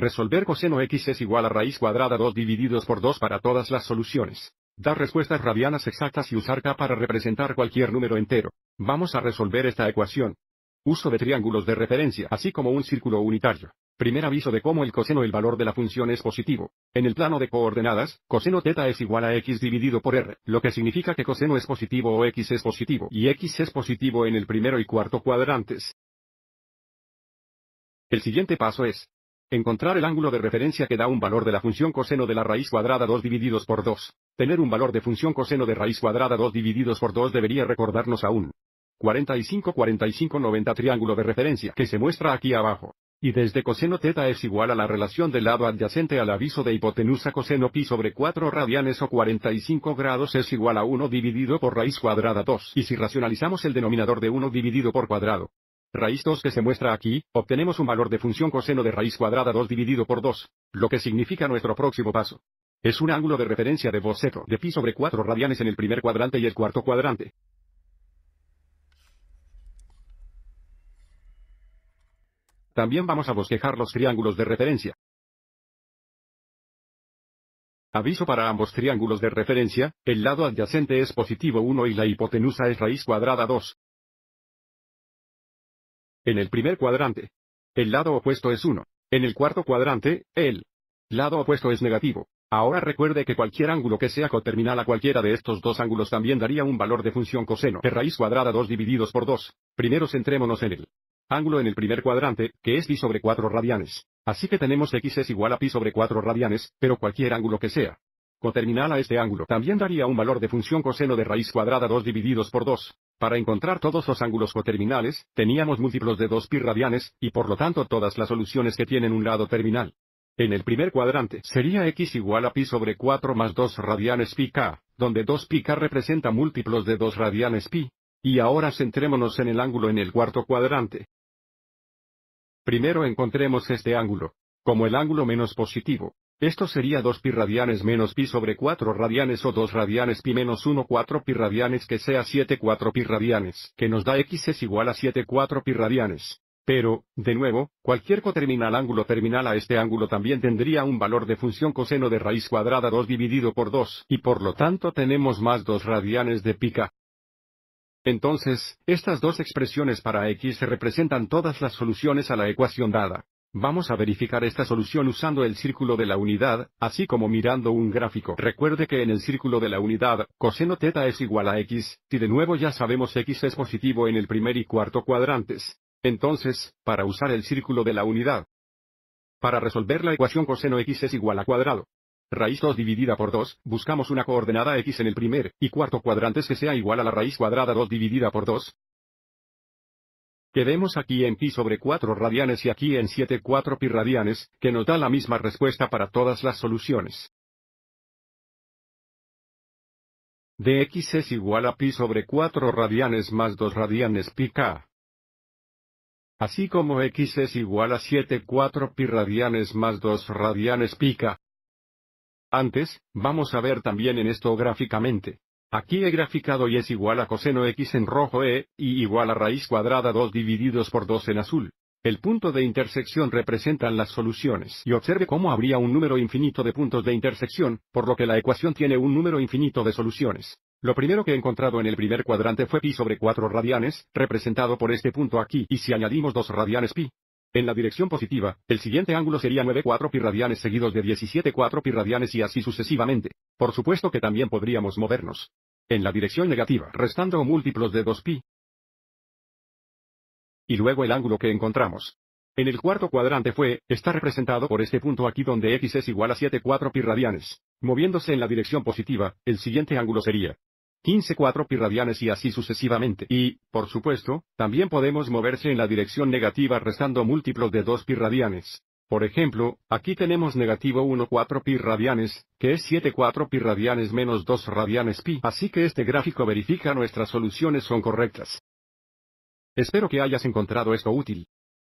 Resolver coseno x es igual a raíz cuadrada 2 divididos por 2 para todas las soluciones. Dar respuestas radianas exactas y usar k para representar cualquier número entero. Vamos a resolver esta ecuación. Uso de triángulos de referencia así como un círculo unitario. Primer aviso de cómo el coseno el valor de la función es positivo. En el plano de coordenadas, coseno teta es igual a x dividido por r, lo que significa que coseno es positivo o x es positivo y x es positivo en el primero y cuarto cuadrantes. El siguiente paso es, Encontrar el ángulo de referencia que da un valor de la función coseno de la raíz cuadrada 2 divididos por 2. Tener un valor de función coseno de raíz cuadrada 2 divididos por 2 debería recordarnos aún. 45 45 90 triángulo de referencia que se muestra aquí abajo. Y desde coseno teta es igual a la relación del lado adyacente al aviso de hipotenusa coseno pi sobre 4 radianes o 45 grados es igual a 1 dividido por raíz cuadrada 2. Y si racionalizamos el denominador de 1 dividido por cuadrado, Raíz 2 que se muestra aquí, obtenemos un valor de función coseno de raíz cuadrada 2 dividido por 2, lo que significa nuestro próximo paso. Es un ángulo de referencia de boceto de pi sobre 4 radianes en el primer cuadrante y el cuarto cuadrante. También vamos a bosquejar los triángulos de referencia. Aviso para ambos triángulos de referencia, el lado adyacente es positivo 1 y la hipotenusa es raíz cuadrada 2 en el primer cuadrante. El lado opuesto es 1. En el cuarto cuadrante, el lado opuesto es negativo. Ahora recuerde que cualquier ángulo que sea coterminal a cualquiera de estos dos ángulos también daría un valor de función coseno de raíz cuadrada 2 divididos por 2. Primero centrémonos en el ángulo en el primer cuadrante, que es pi sobre 4 radianes. Así que tenemos x es igual a pi sobre 4 radianes, pero cualquier ángulo que sea coterminal a este ángulo también daría un valor de función coseno de raíz cuadrada 2 divididos por 2. Para encontrar todos los ángulos coterminales, teníamos múltiplos de 2pi radianes, y por lo tanto todas las soluciones que tienen un lado terminal. En el primer cuadrante sería x igual a pi sobre 4 más 2 radianes pi k, donde 2 pi k representa múltiplos de 2 radianes pi. Y ahora centrémonos en el ángulo en el cuarto cuadrante. Primero encontremos este ángulo, como el ángulo menos positivo, esto sería 2 pi radianes menos pi sobre 4 radianes o 2 radianes pi menos 1 4 pi radianes que sea 7 4 pi radianes que nos da x es igual a 7 4 pi radianes. Pero, de nuevo, cualquier coterminal ángulo terminal a este ángulo también tendría un valor de función coseno de raíz cuadrada 2 dividido por 2 y por lo tanto tenemos más 2 radianes de pica. Entonces, estas dos expresiones para x se representan todas las soluciones a la ecuación dada. Vamos a verificar esta solución usando el círculo de la unidad, así como mirando un gráfico. Recuerde que en el círculo de la unidad, coseno teta es igual a x, si de nuevo ya sabemos x es positivo en el primer y cuarto cuadrantes. Entonces, para usar el círculo de la unidad, para resolver la ecuación coseno x es igual a cuadrado. Raíz 2 dividida por 2, buscamos una coordenada x en el primer y cuarto cuadrantes que sea igual a la raíz cuadrada 2 dividida por 2, Quedemos aquí en pi sobre 4 radianes y aquí en 7 4 pi radianes, que nos da la misma respuesta para todas las soluciones. dx es igual a pi sobre 4 radianes más 2 radianes pi k. Así como x es igual a 7 4 pi radianes más 2 radianes pi k. Antes, vamos a ver también en esto gráficamente. Aquí he graficado y es igual a coseno x en rojo e, y igual a raíz cuadrada 2 divididos por 2 en azul. El punto de intersección representan las soluciones y observe cómo habría un número infinito de puntos de intersección, por lo que la ecuación tiene un número infinito de soluciones. Lo primero que he encontrado en el primer cuadrante fue pi sobre 4 radianes, representado por este punto aquí y si añadimos 2 radianes pi, en la dirección positiva, el siguiente ángulo sería 9,4 pi radianes seguidos de 17,4 pi radianes y así sucesivamente. Por supuesto que también podríamos movernos. En la dirección negativa, restando múltiplos de 2 pi. Y luego el ángulo que encontramos. En el cuarto cuadrante fue, está representado por este punto aquí donde x es igual a 7,4 pi radianes. Moviéndose en la dirección positiva, el siguiente ángulo sería 15 4 pi radianes y así sucesivamente. Y, por supuesto, también podemos moverse en la dirección negativa restando múltiplos de 2 pi radianes. Por ejemplo, aquí tenemos negativo 1 4 pi radianes, que es 7 4 pi radianes menos 2 radianes pi. Así que este gráfico verifica nuestras soluciones son correctas. Espero que hayas encontrado esto útil.